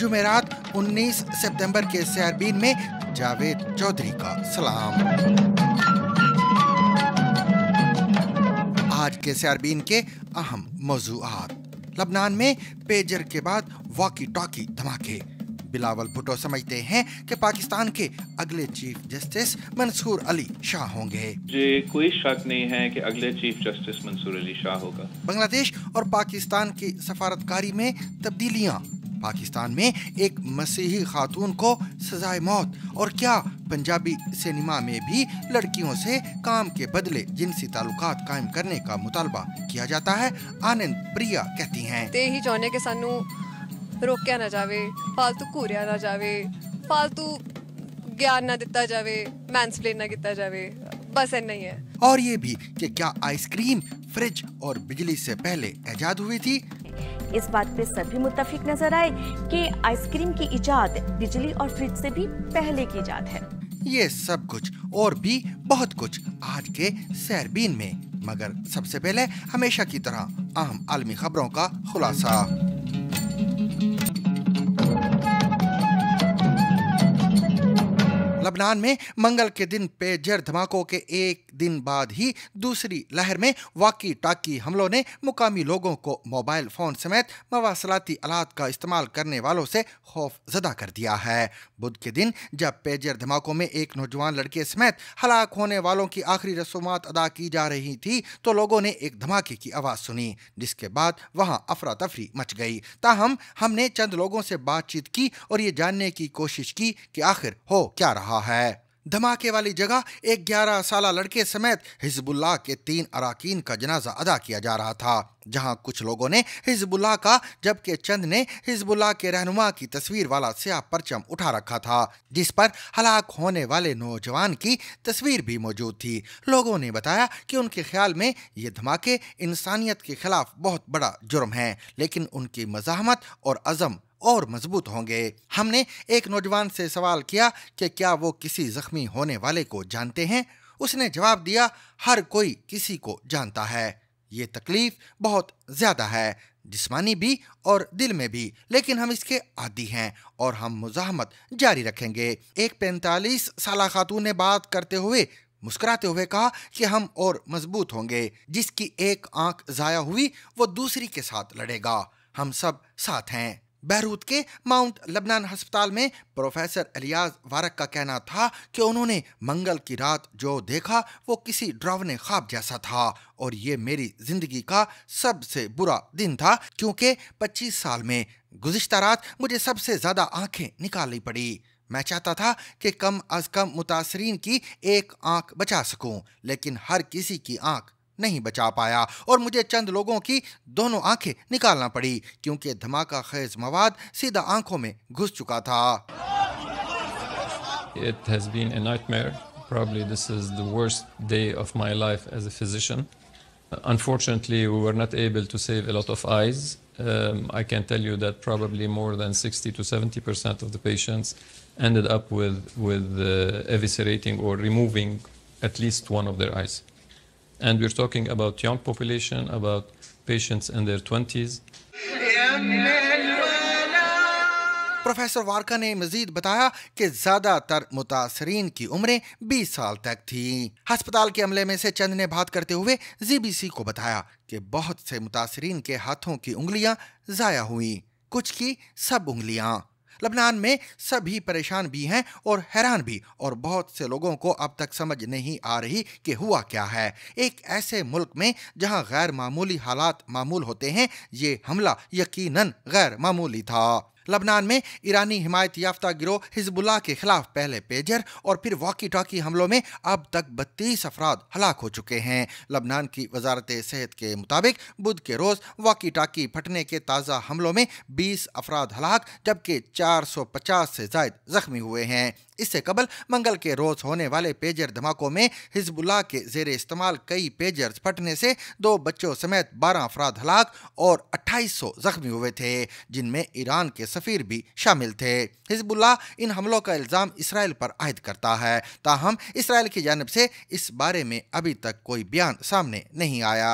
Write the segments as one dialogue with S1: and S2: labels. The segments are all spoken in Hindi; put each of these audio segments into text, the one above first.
S1: जुमेरात 19 सितंबर के सैरबीन में जावेद चौधरी का सलाम आज के सैरबीन के अहम मौजूद लबनान में पेजर के बाद वॉकी टॉकी धमाके बिलावल भुटो समझते हैं कि पाकिस्तान के अगले चीफ जस्टिस मंसूर अली शाह होंगे मुझे कोई शक नहीं है कि अगले चीफ जस्टिस मंसूर अली शाह होगा बांग्लादेश और पाकिस्तान की सफारतकारी में तब्दीलियां पाकिस्तान में एक मसीही खातून को सजाए मौत और क्या पंजाबी सिनेमा में भी लड़कियों से काम के बदले जिनसी ताल्लुक कायम करने का मुतालबा किया जाता है आनंद प्रिया कहती हैं
S2: ते ही चाहने के सानू रोकया ना जावे फालतू घूरिया ना जावे फालतू ज्ञान ना दिता जावे मैंसप्लेन ना किया जावे बस नहीं है
S1: और ये भी कि क्या आइसक्रीम फ्रिज और बिजली से पहले ऐजाद हुई थी
S3: इस बात पे सभी मुतफिक नजर आए कि आइसक्रीम की इजाद बिजली और फ्रिज से भी पहले की इजाद
S1: है ये सब कुछ और भी बहुत कुछ आज के सैरबीन में मगर सबसे पहले हमेशा की तरह अहम आलमी खबरों का खुलासा लबनान में मंगल के दिन पेजर धमाकों के एक दिन बाद ही दूसरी लहर में वाकी टाकी हमलों ने मुकामी लोगों को मोबाइल फ़ोन समेत मवासलाती आलात का इस्तेमाल करने वालों से खौफ जदा कर दिया है बुध के दिन जब पेजर धमाकों में एक नौजवान लड़के समेत हलाक होने वालों की आखिरी रसूमात अदा की जा रही थी तो लोगों ने एक धमाके की आवाज़ सुनी जिसके बाद वहाँ अफरा तफरी मच गई ताहम हमने चंद लोगों से बातचीत की और ये जानने की कोशिश की कि आखिर हो क्या रहा रहा है धमाके वाली जगह एक ग्यारह साल लड़के समेत हिजबुल्लाह के तीन अराकीन का जनाजा अदा किया जा रहा था जहां कुछ लोगों ने हिजबुल्लाह का जबकि चंद ने हिजबुल्लाह के रहनुमा की तस्वीर वाला स्याह परचम उठा रखा था जिस पर हलाक होने वाले नौजवान की तस्वीर भी मौजूद थी लोगों ने बताया कि उनके ख्याल में ये धमाके इंसानियत के खिलाफ बहुत बड़ा जुर्म है लेकिन उनकी मजामत और अज़म और मजबूत होंगे हमने एक नौजवान से सवाल किया कि क्या वो किसी जख्मी होने वाले को जानते हैं उसने जवाब दिया हर कोई किसी को जानता है ये तकलीफ बहुत ज़्यादा है जिसमानी भी और दिल में भी लेकिन हम इसके आदि हैं और हम मुजाहमत जारी रखेंगे एक पैंतालीस साल खातून ने बात करते हुए मुस्कुराते हुए कहा कि हम और मजबूत होंगे जिसकी एक आंख ज़ाया हुई वो दूसरी के साथ लड़ेगा हम सब साथ हैं बैरूत के माउंट लबनान अस्पताल में प्रोफेसर अलियाज वारक का कहना था कि उन्होंने मंगल की रात जो देखा वो किसी डरावने ख्वाब जैसा था और ये मेरी जिंदगी का सबसे बुरा दिन था क्योंकि 25 साल में गुजशत रात मुझे सबसे ज़्यादा आंखें निकालनी पड़ी मैं चाहता था कि कम अज कम मुतासरीन की एक आंख बचा सकूं, लेकिन हर किसी की आंख नहीं बचा पाया और मुझे चंद लोगों की दोनों आंखें निकालना पड़ी क्योंकि धमाका खेज मवाद सीधा आंखों में घुस चुका था It
S2: has been a nightmare. Probably this is the worst day of my life as a physician. Unfortunately, we were not able to save a lot of eyes. Um, I can tell you that probably more than 60 to 70 percent of the patients ended up with, with uh, eviscerating or removing at least one of their eyes. And we're talking about young population, about patients in their 20s.
S1: Professor वारका ने मजीद बताया कि ज्यादातर मुतासरीन की उम्रें 20 साल तक थी अस्पताल के अमले में से चंद ने बात करते हुए जीबीसी को बताया कि बहुत से मुतासरीन के हाथों की उंगलियां जाया हुई कुछ की सब उंगलियां लबनान में सभी परेशान भी हैं और हैरान भी और बहुत से लोगों को अब तक समझ नहीं आ रही कि हुआ क्या है एक ऐसे मुल्क में जहां गैर मामूली हालात मामूल होते हैं ये हमला यकीनन गैर मामूली था लबनान में ईरानी हिमायत याफ्ता गिरोह हिजबुल्ला के खिलाफ पहले पेजर और फिर वॉकी टॉकी हमलों में अब तक बत्तीस अफराद हलाक हो चुके हैं लबनान की वजारत सेहत के मुताबिक बुध के रोज़ वॉकी टाकी फटने के ताज़ा हमलों में बीस अफराद हलाक जबकि चार सौ पचास से जायद जख्मी हुए हैं इससे कबल मंगल के रोज होने वाले पेजर धमाकों में हिजबुल्ला के जेर इस्तेमाल कई पेजर फटने से दो बच्चों समेत बारह अफराद हलाक और अट्ठाईस सौ जख्मी हुए थे जिनमें ईरान के सफ़ीर भी शामिल थे हिजबुल्ला इन हमलों का इल्ज़ाम इसराइल पर आयद करता है ताहम इसराइल की जानब से इस बारे में अभी तक कोई बयान सामने नहीं आया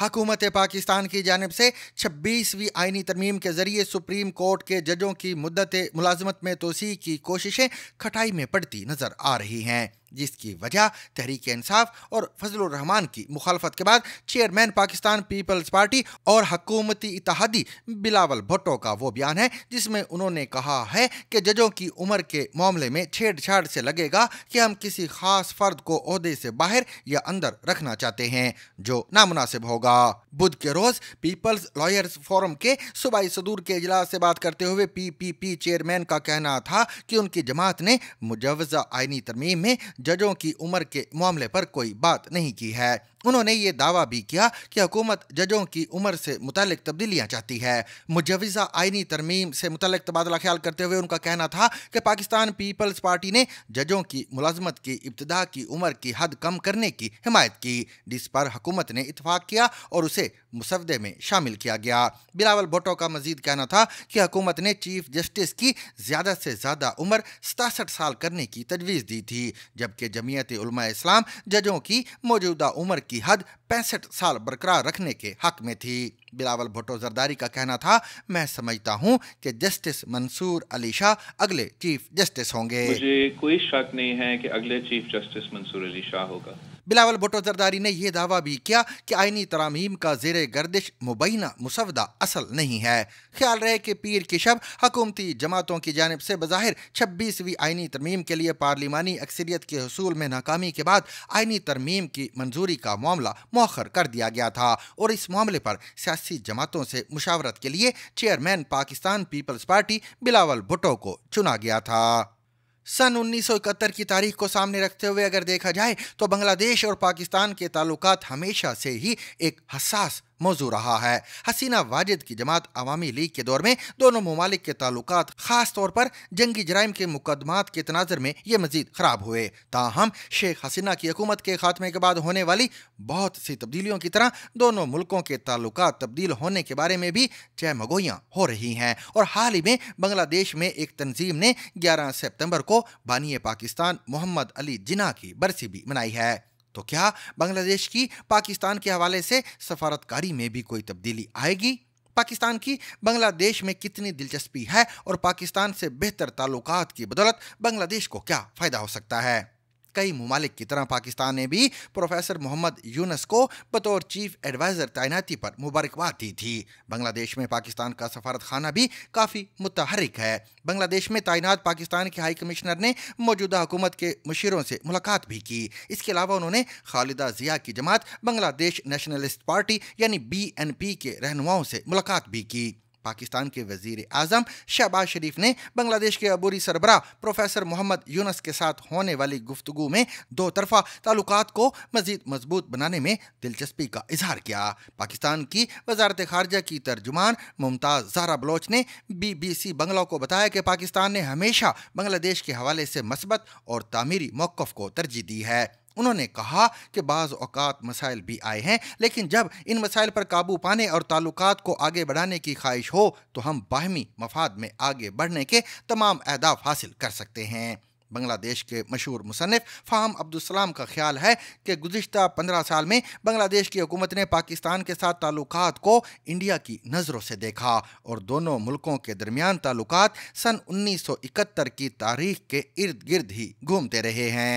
S1: हकूमत पाकिस्तान की जानब से छब्बीसवीं आइनी तरमीम के ज़रिए सुप्रीम कोर्ट के जजों की मुद्दत मुलाजमत में तोसी की कोशिशें खटाई में पड़ती नज़र आ रही हैं जिसकी वजह तहरीक इंसाफ और फजल रहमान की मुखालफत के बाद चेयरमैन पाकिस्तान पीपल्स पार्टी और हकूमती इतिहादी बिलावल भुट्टो का वो बयान है जिसमें उन्होंने कहा है कि जजों की उम्र के मामले में छेड़छाड़ से लगेगा कि हम किसी खास फर्द को अहदे से बाहर या अंदर रखना चाहते हैं जो नामनासिब होगा बुध के रोज पीपल्स लॉयर्स फोरम के सूबाई सदूर के इजलास से बात करते हुए पी पी पी चेयरमैन का कहना था कि उनकी जमात ने मुजवजा आईनी तरमीम में जजों की उम्र के मामले पर कोई बात नहीं की है उन्होंने ये दावा भी किया कि हुकूमत जजों की उम्र से मुतल तब्दीलियाँ चाहती है मुजवजा आइनी तरमीम से मुतल तबादला ख्याल करते हुए उनका कहना था कि पाकिस्तान पीपल्स पार्टी ने जजों की मुलाजमत की इब्तदा की उम्र की हद कम करने की हिमायत की जिस पर हुकूमत ने इतफाक़ किया और उसे मुसवदे में शामिल किया गया बिलावल भुटो का मजीद कहना था कि हुकूमत ने चीफ जस्टिस की ज़्यादा से ज़्यादा उम्र सतासठ साल करने की तजवीज़ दी थी जबकि जमीयत इस्लाम जजों की मौजूदा उम्र की हद पैंसठ साल बरकरार रखने के हक में थी बिलावल भुट्टो जरदारी का कहना था मैं समझता हूँ कि जस्टिस मंसूर अली शाह अगले चीफ जस्टिस होंगे मुझे कोई शक नहीं है कि अगले चीफ जस्टिस मंसूर अली शाह होगा बिलावल भुट्टो जरदारी ने यह दावा भी किया कि आईनी तरामीम का जेर गर्दिश मुबैना मुसवदा असल नहीं है ख्याल रहे कि पीर की शब हकूमती जमातों की जानब से बज़ाहिर छब्बीसवीं आईनी तरमीम के लिए पार्लिमानी अक्सरियत के हसूल में नाकामी के बाद आईनी तरमीम की मंजूरी का मामला मौखर कर दिया गया था और इस मामले पर सियासी जमातों से मुशावरत के लिए chairman Pakistan peoples party Bilawal Bhutto को चुना गया था सन 1971 की तारीख को सामने रखते हुए अगर देखा जाए तो बांग्लादेश और पाकिस्तान के ताल्लुकात हमेशा से ही एक हसास मौजू रहा है हसीना वाजिद की जमात अवामी लीग के दौर में दोनों ममालिक के ताल्लुक खास तौर पर जंगी जराइम के मुकदमात के तनाजर में ये मजीद खराब हुए ताहम शेख हसीना की हकूमत के खात्मे के बाद होने वाली बहुत सी तब्दीलियों की तरह दोनों मुल्कों के ताल्लुक तब्दील होने के बारे में भी चयमगोयाँ हो रही हैं और हाल ही में बांग्लादेश में एक तंजीम ने ग्यारह सेप्टेम्बर को बानिय पाकिस्तान मोहम्मद अली जिना की बरसी भी मनाई है तो क्या बांग्लादेश की पाकिस्तान के हवाले से सफारतकारी में भी कोई तब्दीली आएगी पाकिस्तान की बांग्लादेश में कितनी दिलचस्पी है और पाकिस्तान से बेहतर ताल्लुकात की बदौलत बांग्लादेश को क्या फ़ायदा हो सकता है कई ममालिक की तरह पाकिस्तान ने भी प्रोफेसर मोहम्मद यूनस को बतौर चीफ एडवाइज़र तैनाती पर मुबारकबाद दी थी बांग्लादेश में पाकिस्तान का सफारत खाना भी काफ़ी मुतहरक है बांग्लादेश में तैनात पाकिस्तान के हाई कमिश्नर ने मौजूदा हुकूमत के मशीरों से मुलाकात भी की इसके अलावा उन्होंने खालिदा जिया की जमात बांग्लादेश नेशनलिस्ट पार्टी यानी बी एन पी के रहनुमाओं से मुलाकात भी की पाकिस्तान के वजीर आजम शहबाज शरीफ ने बांग्लादेश के अबूरी सरबरा प्रोफेसर मोहम्मद यूनस के साथ होने वाली गुफ्तु में दो तरफा ताल्लुक को मजीद मजबूत बनाने में दिलचस्पी का इजहार किया पाकिस्तान की वजारत खारजा की तर्जुमान मुमताज़ जहरा बलोच ने बी बी सी बंगला को बताया कि पाकिस्तान ने हमेशा बांग्लादेश के हवाले से मस्बत और तामीरी मौक़ को तरजीह दी है उन्होंने कहा कि बाज़ अवकात मसाइल भी आए हैं लेकिन जब इन मसाइल पर काबू पाने और ताल्लुक को आगे बढ़ाने की ख्वाहिश हो तो हम बाहमी मफाद में आगे बढ़ने के तमाम अहदाफ हासिल कर सकते हैं बांग्लादेश के मशहूर मुसनफ़ फ़ाहम अब्दुलसलाम का ख्याल है कि गुज्त पंद्रह साल में बांग्लादेश की हुकूमत ने पाकिस्तान के साथ ताल्लुक को इंडिया की नज़रों से देखा और दोनों मुल्कों के दरमियान ताल्लुक सन उन्नीस सौ इकहत्तर की तारीख के इर्द गिर्द ही घूमते रहे हैं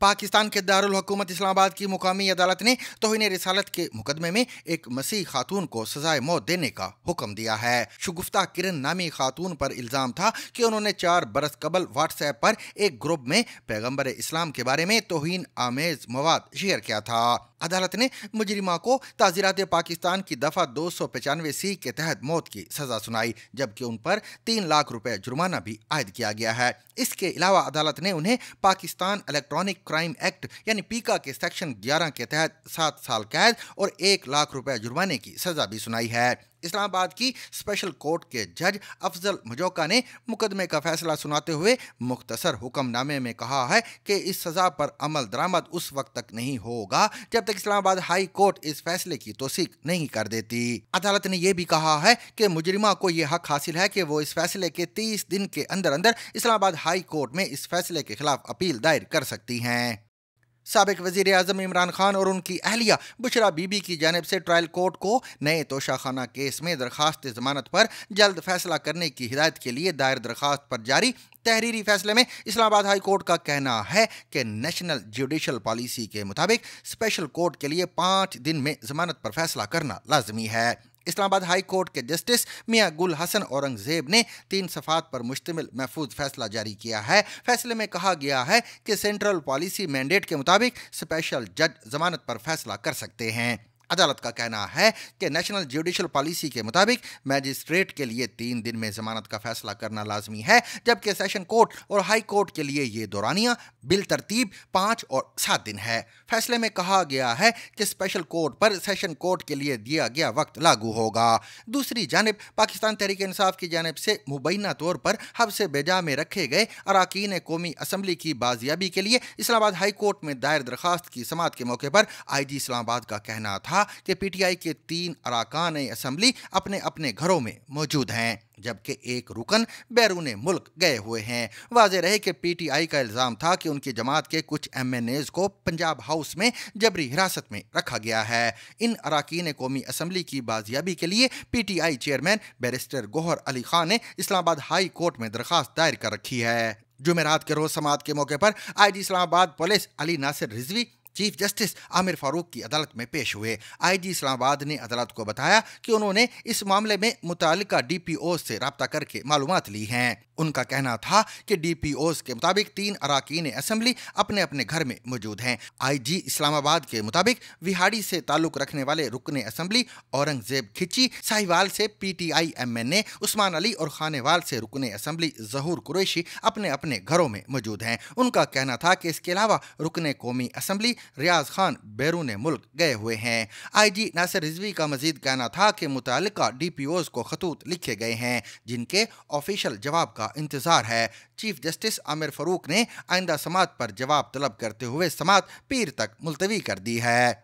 S1: पाकिस्तान के दारकूमत इस्लामाबाद की मुकामी अदालत ने तोहिन रिसालत के मुकदमे में एक मसीह खातून को सजाए मौत देने का हुक्म दिया है शुगुफ्ता किरण नामी खातून पर इल्ज़ाम था कि उन्होंने चार बरस कबल व्हाट्सएप पर एक ग्रुप में पैगम्बर इस्लाम के बारे में तोहिन आमेज मवाद शेयर किया था अदालत ने मुजरिमा को ताजीरात पाकिस्तान की दफ़ा दो सौ पचानवे सी के तहत मौत की सजा सुनाई जबकि उन पर तीन लाख रुपए जुर्माना भी आयद किया गया है इसके अलावा अदालत ने उन्हें पाकिस्तान इलेक्ट्रॉनिक क्राइम एक्ट यानी पीका के सेक्शन 11 के तहत सात साल कैद और एक लाख रुपए जुर्माने की सजा भी सुनाई है इस्लामाबाद की स्पेशल कोर्ट के जज अफजल मजोका ने मुकदमे का फैसला सुनाते हुए मुख्तसर हुक्मनामे में कहा है कि इस सज़ा पर अमल दरामद उस वक्त तक नहीं होगा जब तक इस्लामाबाद हाई कोर्ट इस फैसले की तोसीक नहीं कर देती अदालत ने यह भी कहा है कि मुजरिमा को यह हक हासिल है कि वो इस फैसले के तीस दिन के अंदर अंदर इस्लामाबाद हाई कोर्ट में इस फैसले के खिलाफ अपील दायर कर सकती हैं सबक वजीर अजम इमरान खान और उनकी अहलिया बुशरा बीबी की जानब से ट्रायल कोर्ट को नए तोशाखाना केस में दरखास्त जमानत पर जल्द फैसला करने की हिदायत के लिए दायर दरखास्त पर जारी तहरीरी फैसले में इस्लामाबाद हाई कोर्ट का कहना है कि नेशनल जुडिशल पॉलिसी के मुताबिक स्पेशल कोर्ट के लिए पाँच दिन में जमानत पर फैसला करना लाजमी है इस्लामाबाद हाई कोर्ट के जस्टिस मियाँ गुल हसन औरंगजेब ने तीन सफात पर मुश्तमिल महफूज फैसला जारी किया है फैसले में कहा गया है कि सेंट्रल पॉलिसी मैंडेट के मुताबिक स्पेशल जज जमानत पर फैसला कर सकते हैं अदालत का कहना है कि नेशनल जुडिशल पॉलिसी के मुताबिक मैजिस्ट्रेट के लिए तीन दिन में जमानत का फैसला करना लाजमी है जबकि सेशन कोर्ट और हाई कोर्ट के लिए ये दौरानिया बिल तरतीब पाँच और सात दिन है फैसले में कहा गया है कि स्पेशल कोर्ट पर सेशन कोर्ट के लिए दिया गया वक्त लागू होगा दूसरी जानब पाकिस्तान तहरीक इंसाफ की जानब से मुबैना तौर पर हब से बेजा में रखे गए अरकान कौमी असम्बली की बाजियाबी के लिए इस्लामाबाद हाई कोर्ट में दायर दरखास्त की समात के मौके पर आई जी इस्लामाबाद का कहना था कहा कि पीटीआई के तीन अराकान असम्बली अपने अपने घरों में मौजूद हैं जबकि एक रुकन बैरून मुल्क गए हुए हैं वाज रहे कि पीटीआई का इल्ज़ाम था कि उनकी जमात के कुछ एम को पंजाब हाउस में जबरी हिरासत में रखा गया है इन अरकान कौमी असम्बली की बाजियाबी के लिए PTI chairman barrister Gohar Ali Khan ने इस्लामाबाद हाई कोर्ट में दरखास्त दायर कर रखी है जुमेरात के रोज समात के मौके पर IG Islamabad police Ali Nasir Rizvi chief justice Aamir Farooq की अदालत में पेश हुए आईजी इस्लामाबाद ने अदालत को बताया कि उन्होंने इस मामले में मुतल डीपीओ से रबता करके मालूम ली हैं उनका कहना था कि ओ के मुताबिक तीन अरकान असम्बली अपने अपने घर में मौजूद हैं आईजी इस्लामाबाद के मुताबिक विहाड़ी से ताल्लुक रखने वाले रुकने असम्बली औरंगजेब खिची साहिवाल से पीटीआई एमएनए उस्मान अली और खानेवाल से रुकने असम्बली जहूर कुरैशी अपने अपने घरों में मौजूद हैं उनका कहना था कि इसके अलावा रुकने कौमी असम्बली रियाज खान बैरून मुल्क गए हुए हैं आई जी नासिर रिजवी का मजीद कहना था कि मुतल डी पी ओज को खतूत लिखे गए हैं जिनके ऑफिशियल जवाब का इंतजार है चीफ जस्टिस आमिर फरूक ने आइंदा समात पर जवाब तलब करते हुए समात पीर तक मुलतवी कर दी है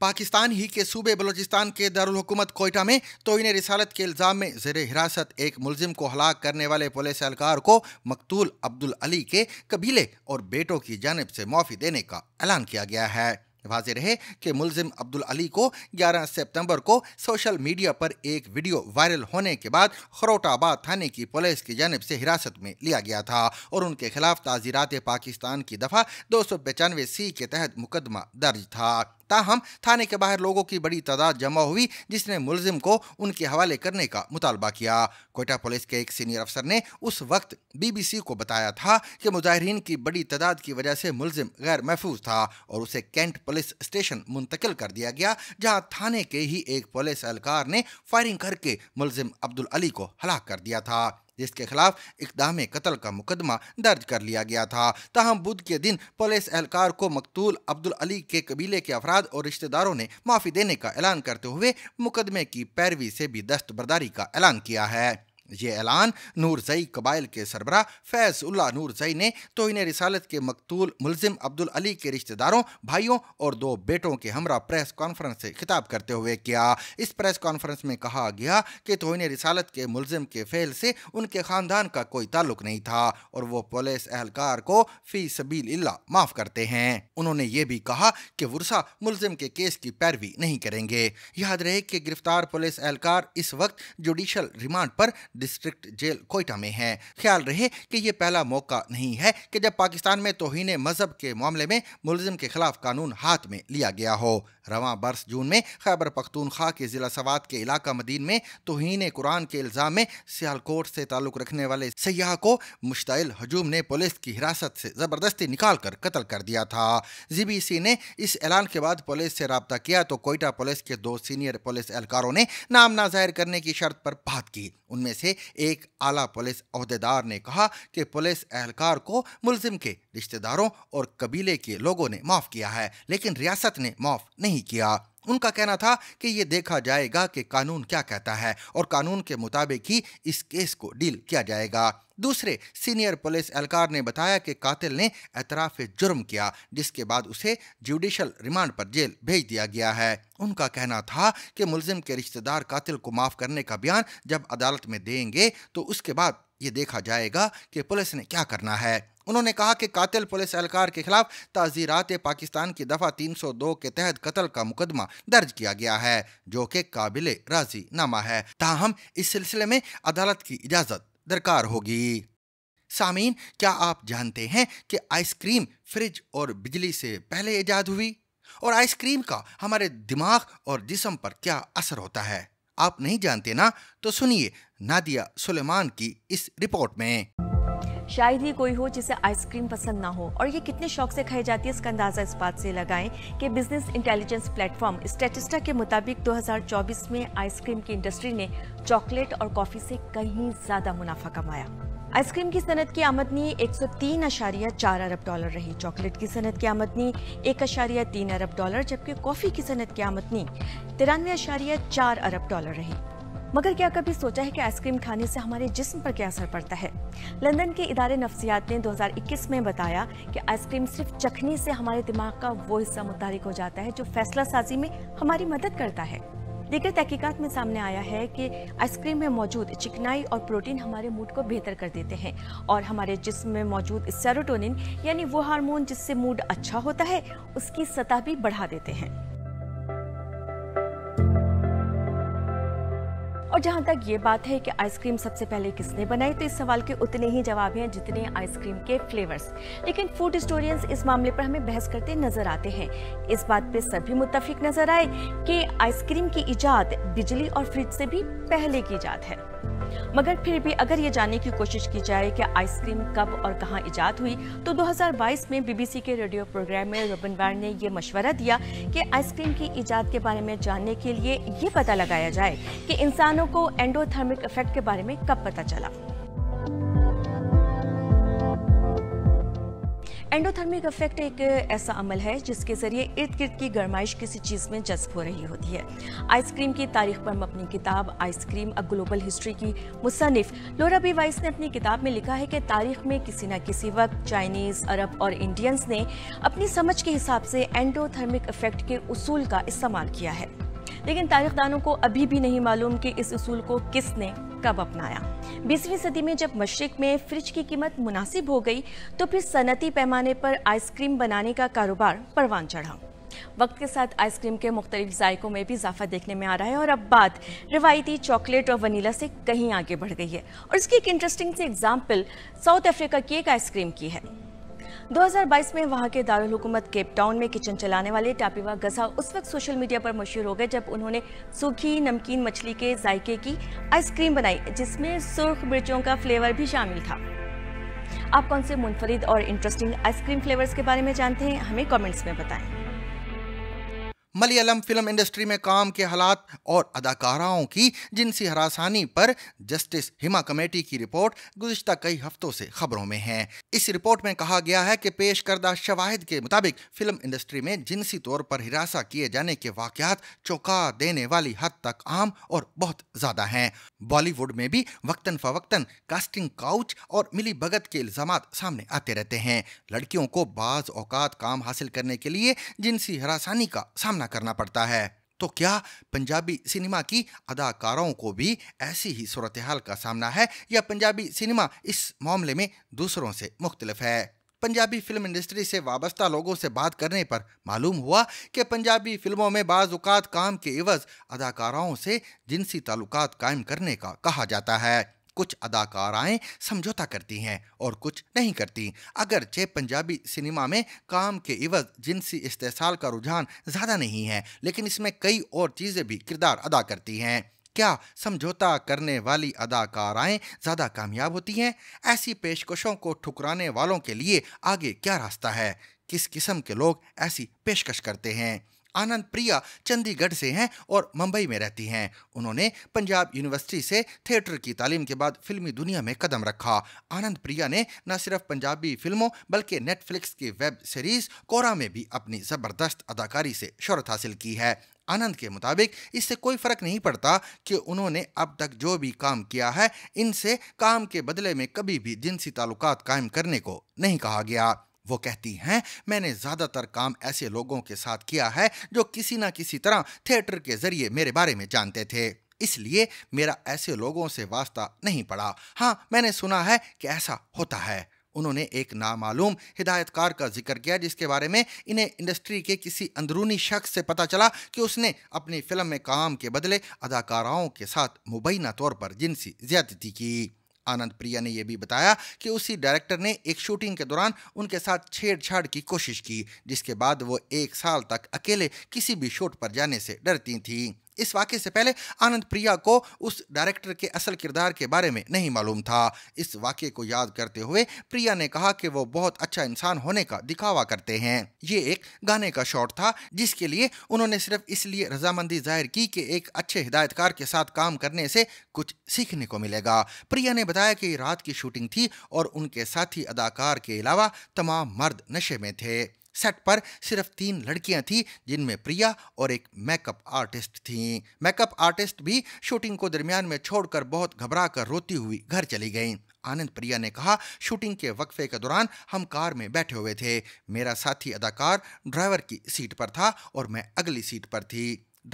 S1: पाकिस्तान ही के सूबे बलोचिस्तान के दारकूमत कोयटा में तो इन्हें रिसालत के इल्ज़ाम में जेर हिरासत एक मुलजिम को हलाक करने वाले पुलिस एहलकार को मकतूल अब्दुल अली के कबीले और बेटों की जानब से मुआफ़ी देने का ऐलान किया गया है वाजे रहे कि मुलजिम अब्दुल अली को 11 सितंबर को सोशल मीडिया पर एक वीडियो वायरल होने के बाद खरोटाबाद थाने की पुलिस की जानब से हिरासत में लिया गया था और उनके खिलाफ ताजीरात पाकिस्तान की दफ़ा दो सौ पचानवे सी के तहत मुकदमा दर्ज था ताहम थाने के बाहर लोगों की बड़ी तादाद जमा हुई जिसने मुलजिम को उनके हवाले करने का मुतालबा किया कोयटा पुलिस के एक सीनियर अफसर ने उस वक्त बीबीसी को बताया था कि मुजाहरीन की बड़ी तादाद की वजह से मुलजिम गैर महफूज था और उसे कैंट पुलिस स्टेशन मुंतकिल कर दिया गया जहां थाने के ही एक पुलिस एहलकार ने फायरिंग करके मुलजिम अब्दुल अली को हलाक कर दिया था जिसके खिलाफ इकदाम कत्ल का मुकदमा दर्ज कर लिया गया था तहम बुध के दिन पुलिस एहलकार को मकतूल अब्दुल अली के कबीले के अफराद और रिश्तेदारों ने माफ़ी देने का ऐलान करते हुए मुकदमे की पैरवी से भी दस्तबरदारी का ऐलान किया है ये ऐलान नूरजई कबाइल के सरबरा फैज़ उल्ला नूरजई ने तोहिन रिसालत के मकतूल मुलजिम अब्दुल अली के रिश्तेदारों भाइयों और दो बेटों के हमरा प्रेस कॉन्फ्रेंस से खिताब करते हुए किया इस प्रेस कॉन्फ्रेंस में कहा गया कि तोहन रिसालत के मुलजिम के फेल से उनके ख़ानदान का कोई ताल्लुक नहीं था और वो पुलिस एहलकार को फ़ी सबील अल्ला माफ़ करते हैं उन्होंने ये भी कहा कि वर्षा मुलजिम के केस की पैरवी नहीं करेंगे याद रहे कि गिरफ्तार पुलिस एहलकार इस वक्त जुडिशल रिमांड पर डिस्ट्रिक्ट जेल कोयटा में है ख्याल रहे कि ये पहला मौका नहीं है कि जब पाकिस्तान में तोहिने मजहब के मामले में मुलजिम के खिलाफ कानून हाथ में लिया गया हो रवा बरस जून में खैबर पख्तूनख्वा के ज़िला सवाद के इलाका मदीन में तोहन कुरान के इल्ज़ाम में सियालकोट से ताल्लुक़ रखने वाले सयाह को मुश्तिल हजूम ने पुलिस की हिरासत से ज़बरदस्ती निकाल कर कत्ल कर दिया था जी बी सी ने इस ऐलान के बाद पुलिस से रबता किया तो कोयटा पुलिस के दो सीनियर पुलिस एहलकारों ने नाम ना जाहिर करने की शर्त पर बात की उनमें से से एक आला पुलिस अहदेदार ने कहा कि पुलिस एहलकार को मुलजिम के रिश्तेदारों और कबीले के लोगों ने माफ़ किया है लेकिन रियासत ने माफ़ नहीं किया उनका कहना था कि ये देखा जाएगा कि कानून क्या कहता है और कानून के मुताबिक ही इस केस को डील किया जाएगा दूसरे सीनियर पुलिस एहलकार ने बताया कि कातिल ने एतराफ़ जुर्म किया जिसके बाद उसे जुडिशल रिमांड पर जेल भेज दिया गया है उनका कहना था कि मुलजिम के रिश्तेदार कातिल को माफ़ करने का बयान जब अदालत में देंगे तो उसके बाद ये देखा जाएगा कि पुलिस ने क्या करना है उन्होंने कहा कि कातिल पुलिस एहलकार के खिलाफ ताजीरात पाकिस्तान की दफ़ा 302 के तहत कत्ल का मुकदमा दर्ज किया गया है जो कि काबिल राजी नामा है ताहम इस सिलसिले में अदालत की इजाज़त दरकार होगी सामीन क्या आप जानते हैं कि आइसक्रीम फ्रिज और बिजली से पहले ईजाद हुई और आइसक्रीम का हमारे दिमाग और जिसम पर क्या असर होता है आप नहीं जानते ना तो सुनिए नादिया सुलेमान की इस रिपोर्ट में
S3: शायद ही कोई हो जिसे आइसक्रीम पसंद ना हो और ये कितने शौक से खाई जाती है इसका अंदाजा इस बात से लगाएं कि बिजनेस इंटेलिजेंस प्लेटफॉर्म स्टेटिस्टा के मुताबिक 2024 में आइसक्रीम की इंडस्ट्री ने चॉकलेट और कॉफ़ी से कहीं ज़्यादा मुनाफा कमाया आइसक्रीम की सनत की आमदनी एक सौ तीन अशारिया चार अरब डॉलर रही चॉकलेट की सनत की आमदनी एक अशारिया तीन अरब डॉलर जबकि कॉफ़ी की सनत की आमदनी तिरानवे अशारिया चार अरब डॉलर रही मगर क्या कभी सोचा है कि आइसक्रीम खाने से हमारे जिस्म पर क्या असर पड़ता है लंदन के इदारे नफ्सियात ने 2021 में बताया कि आइसक्रीम सिर्फ चखने से हमारे दिमाग का वो हिस्सा मुतारिक हो जाता है जो फैसला साजी में हमारी मदद करता है लेकिन तहकीकत में सामने आया है कि आइसक्रीम में मौजूद चिकनाई और प्रोटीन हमारे मूड को बेहतर कर देते हैं और हमारे जिसम में मौजूद सेरोटोनिन यानी वो हार्मोन जिससे मूड अच्छा होता है उसकी सतह भी बढ़ा देते हैं और जहाँ तक ये बात है कि आइसक्रीम सबसे पहले किसने बनाई तो इस सवाल के उतने ही जवाब हैं जितने आइसक्रीम के फ्लेवर्स लेकिन फूड हिस्टोरियंस इस मामले पर हमें बहस करते नजर आते हैं इस बात पे सभी मुतफिक नजर आए कि आइसक्रीम की ईजाद बिजली और फ्रिज से भी पहले की ईजाद है मगर फिर भी अगर ये जानने की कोशिश की जाए कि आइसक्रीम कब और कहाँ इजाद हुई तो 2022 में बीबीसी के रेडियो प्रोग्राम में रोबन वार ने यह मशवरा दिया कि आइसक्रीम की ईजाद के बारे में जानने के लिए ये पता लगाया जाए कि इंसानों को एंडोथर्मिक इफेक्ट के बारे में कब पता चला एंडोथर्मिक इफेक्ट एक ऐसा अमल है जिसके जरिए इर्द गिर्द की गर्माइश किसी चीज़ में जज्ब हो रही होती है आइसक्रीम की तारीख पर अपनी किताब आइसक्रीम अ ग्लोबल हिस्ट्री की मुसनफ़ लोरा बी वाइस ने अपनी किताब में लिखा है कि तारीख में किसी न किसी वक्त चाइनीज़ अरब और इंडियंस ने अपनी समझ के हिसाब से एंडोथर्मिक इफेक्ट के उसूल का इस्तेमाल किया है लेकिन तारीख दानों को अभी भी नहीं मालूम कि इस उसूल को किसने कब अपनाया बीसवीं सदी में जब मशरक में फ्रिज की कीमत मुनासिब हो गई तो फिर सनती पैमाने पर आइसक्रीम बनाने का कारोबार परवान चढ़ा वक्त के साथ आइसक्रीम के मुख्तलिफ जायकों में भी इजाफा देखने में आ रहा है और अब बात रिवायती चॉकलेट और वनीला से कहीं आगे बढ़ गई है और इसकी एक इंटरेस्टिंग सी एग्जाम्पल साउथ अफ्रीका की एक आइसक्रीम की है 2022 में वहां के दारुल हुकूमत केप टाउन में किचन चलाने वाले टापीवा गजा उस वक्त सोशल मीडिया पर मशहूर हो गए जब उन्होंने सूखी नमकीन मछली के जायके की आइसक्रीम बनाई जिसमें सुर्ख मिर्चों का फ्लेवर भी शामिल था आप कौन से मुनफरिद और इंटरेस्टिंग आइसक्रीम फ्लेवर्स के बारे में जानते हैं हमें कमेंट्स में बताएं
S1: मलयालम फिल्म इंडस्ट्री में काम के हालात और अदाकाराओं की जिनसी हरासानी पर जस्टिस हिमा कमेटी की रिपोर्ट गुजशत कई हफ्तों से खबरों में है इस रिपोर्ट में कहा गया है कि पेश करदा शवाहद के मुताबिक फिल्म इंडस्ट्री में जिनसी तौर पर हिरासा किए जाने के वाकत चौंका देने वाली हद तक आम और बहुत ज्यादा हैं बॉलीवुड में भी वक्तन फवक्तन कास्टिंग काउच और मिली भगत के इल्जाम सामने आते रहते हैं लड़कियों को बाज औकात काम हासिल करने के लिए जिनसी हरासानी का सामना करना पड़ता है तो क्या पंजाबी सिनेमा की अदाकारों को भी ऐसी ही सूरत हाल का सामना है या पंजाबी सिनेमा इस मामले में दूसरों से मुख्तलिफ है पंजाबी फिल्म इंडस्ट्री से वाबस्ता लोगों से बात करने पर मालूम हुआ कि पंजाबी फिल्मों में बाज़ात काम के एवज अदाकाराओं से जिनसी ताल्लुकात कायम करने का कहा जाता है कुछ अदाकाराएं समझौता करती हैं और कुछ नहीं करती अगरचे पंजाबी सिनेमा में काम के इवज जिनसी इस्तेसाल का रुझान ज़्यादा नहीं है लेकिन इसमें कई और चीज़ें भी किरदार अदा करती हैं क्या समझौता करने वाली अदाकाराएं ज़्यादा कामयाब होती हैं ऐसी पेशकशों को ठुकराने वालों के लिए आगे क्या रास्ता है किस किस्म के लोग ऐसी पेशकश करते हैं आनंद प्रिया चंडीगढ़ से हैं और मुंबई में रहती हैं उन्होंने पंजाब यूनिवर्सिटी से थिएटर की तालीम के बाद फिल्मी दुनिया में कदम रखा आनंद प्रिया ने न सिर्फ पंजाबी फिल्मों बल्कि नेटफ्लिक्स की वेब सीरीज कोरा में भी अपनी ज़बरदस्त अदाकारी से शहरत हासिल की है आनंद के मुताबिक इससे कोई फ़र्क नहीं पड़ता कि उन्होंने अब तक जो भी काम किया है इनसे काम के बदले में कभी भी जिनसी ताल्लुकात कायम करने को नहीं कहा गया वो कहती हैं मैंने ज़्यादातर काम ऐसे लोगों के साथ किया है जो किसी ना किसी तरह थिएटर के जरिए मेरे बारे में जानते थे इसलिए मेरा ऐसे लोगों से वास्ता नहीं पड़ा हाँ मैंने सुना है कि ऐसा होता है उन्होंने एक नामालूम हिदायतकार का जिक्र किया जिसके बारे में इन्हें इंडस्ट्री के किसी अंदरूनी शख्स से पता चला कि उसने अपनी फिल्म में काम के बदले अदाकाराओं के साथ मुबैना तौर पर जिनसी ज्यादती की आनंद प्रिया ने यह भी बताया कि उसी डायरेक्टर ने एक शूटिंग के दौरान उनके साथ छेड़छाड़ की कोशिश की जिसके बाद वो एक साल तक अकेले किसी भी शूट पर जाने से डरती थीं इस वाक्य से पहले आनंद प्रिया को उस डायरेक्टर के असल किरदार के बारे में नहीं मालूम था इस वाक्य को याद करते हुए प्रिया ने कहा कि वो बहुत अच्छा इंसान होने का दिखावा करते हैं ये एक गाने का शॉट था जिसके लिए उन्होंने सिर्फ इसलिए रजामंदी जाहिर की कि एक अच्छे हिदायतकार के साथ काम करने से कुछ सीखने को मिलेगा प्रिया ने बताया कि रात की शूटिंग थी और उनके साथी अदाकार के अलावा तमाम मर्द नशे में थे सेट पर सिर्फ तीन लड़कियां थीं जिनमें प्रिया और एक मेकअप आर्टिस्ट थीं मेकअप आर्टिस्ट भी शूटिंग को दरमियान में छोड़कर बहुत घबरा कर रोती हुई घर चली गईं आनंद प्रिया ने कहा शूटिंग के वक्फे के दौरान हम कार में बैठे हुए थे मेरा साथी अदाकार ड्राइवर की सीट पर था और मैं अगली सीट पर थी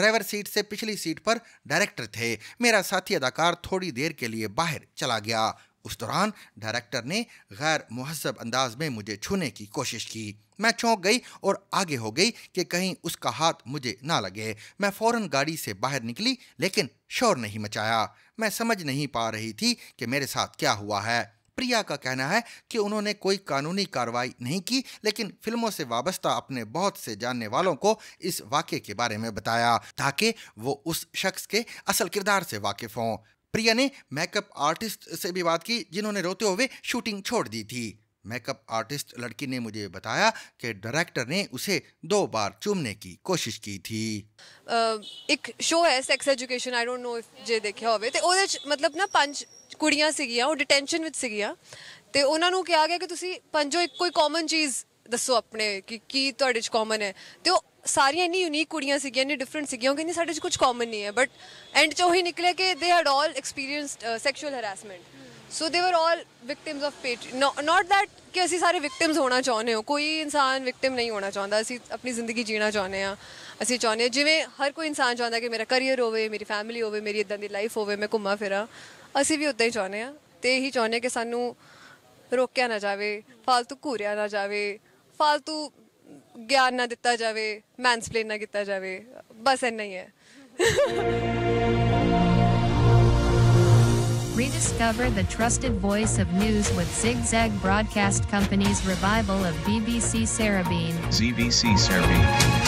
S1: ड्राइवर सीट से पिछली सीट पर डायरेक्टर थे मेरा साथी अदाकार थोड़ी देर के लिए बाहर चला गया उस दौरान डायरेक्टर ने गैर महजब अंदाज में मुझे छूने की कोशिश की मैं चौंक गई और आगे हो गई कि कहीं उसका हाथ मुझे ना लगे मैं फौरन गाड़ी से बाहर निकली लेकिन शोर नहीं मचाया मैं समझ नहीं पा रही थी कि मेरे साथ क्या हुआ है प्रिया का कहना है कि उन्होंने कोई कानूनी कार्रवाई नहीं की लेकिन फिल्मों से वाबस्ता अपने बहुत से जानने वालों को इस वाक्य के बारे में बताया ताकि वो उस शख्स के असल किरदार से वाकिफ हों प्रिया ने मेकअप आर्टिस्ट से भी बात की जिन्होंने रोते हुए शूटिंग छोड़ दी थी मेकअप आर्टिस्ट लड़की ने मुझे बताया कि डायरेक्टर ने उसे दो बार चूमने की कोशिश की थी
S2: uh, ਇੱਕ ਸ਼ੋਅ ਹੈ sex education I don't know if ਜੇ ਦੇਖਿਆ ਹੋਵੇ ਤੇ ਉਹਦੇ ਚ ਮਤਲਬ ਨਾ ਪੰਜ ਕੁੜੀਆਂ ਸੀਗੀਆਂ ਉਹ ਡਿਟੈਂਸ਼ਨ ਵਿੱਚ ਸੀਗੀਆਂ ਤੇ ਉਹਨਾਂ ਨੂੰ ਕਿਹਾ ਗਿਆ ਕਿ ਤੁਸੀਂ ਪੰਜੋ ਇੱਕ ਕੋਈ ਕਾਮਨ ਚੀਜ਼ ਦੱਸੋ ਆਪਣੇ ਕਿ ਕੀ ਤੁਹਾਡੇ ਚ ਕਾਮਨ ਹੈ ਤੇ ਉਹ ਸਾਰੀਆਂ ਇੰਨੀ ਯੂਨੀਕ ਕੁੜੀਆਂ ਸੀਗੀਆਂ ਇੰਨੀ ਡਿਫਰੈਂਟ ਸੀਗੀਆਂ ਕਿ ਸਾਡੇ 'ਚ ਕੁਝ ਕਾਮਨ ਨਹੀਂ ਹੈ ਬਟ ਐਂਡ 'ਚ ਉਹ ਹੀ ਨਿਕਲਿਆ ਕਿ they had all experienced sexual harassment so they were all victims of ਪੇਟ ਨਾਟ ਦੈਟ ਕਿ ਅਸੀਂ ਸਾਰੇ ਵਿਕਟਿਮਸ ਹੋਣਾ ਚਾਹੁੰਦੇ ਹੋ ਕੋਈ ਇਨਸਾਨ ਵਿਕਟਿਮ ਨਹੀਂ ਹੋਣਾ ਚਾਹੁੰਦਾ ਅਸੀਂ ਆਪਣੀ ਜ਼ਿੰਦਗੀ ਜੀਣਾ ਚਾਹੁੰਦੇ ਆ ਅਸੀਂ ਚਾਹੁੰਦੇ ਜਿਵੇਂ ਹਰ ਕੋਈ ਇਨਸਾਨ ਚਾਹੁੰਦਾ ਕਿ ਮੇਰਾ ਕੈਰੀਅਰ ਹੋਵੇ ਮੇਰੀ ਫੈਮਿਲੀ ਹੋਵੇ ਮੇਰੀ ਇਦਾਂ ਦੀ ਲਾਈਫ ਹੋਵੇ ਮੈਂ ਘੁੰਮਾ ਫਿਰਾਂ ਅਸੀਂ ਵੀ ਉਦਾਂ ਹੀ ਚਾਹੁੰਦੇ ਆ ਤੇ ਇਹੀ ਚਾਹੁੰਦੇ ਕਿ ਸਾਨੂੰ ਰੋਕਿਆ ਨਾ ਜਾਵੇ ਫालतू ਘੂਰਿਆ ਨਾ ਜਾਵੇ ਫालतू ਗਿਆਨ ਨਾ ਦਿੱਤਾ ਜਾਵੇ ਮੈਂਸਪਲੇਨ ਨਾ ਕੀਤਾ ਜਾਵੇ ਬਸ ਇੰਨਾ ਹੀ ਹੈ Rediscover the trusted voice of news with Zigzag Broadcast Company's revival
S1: of BBC Sarabine.
S2: ZBC Sarabine.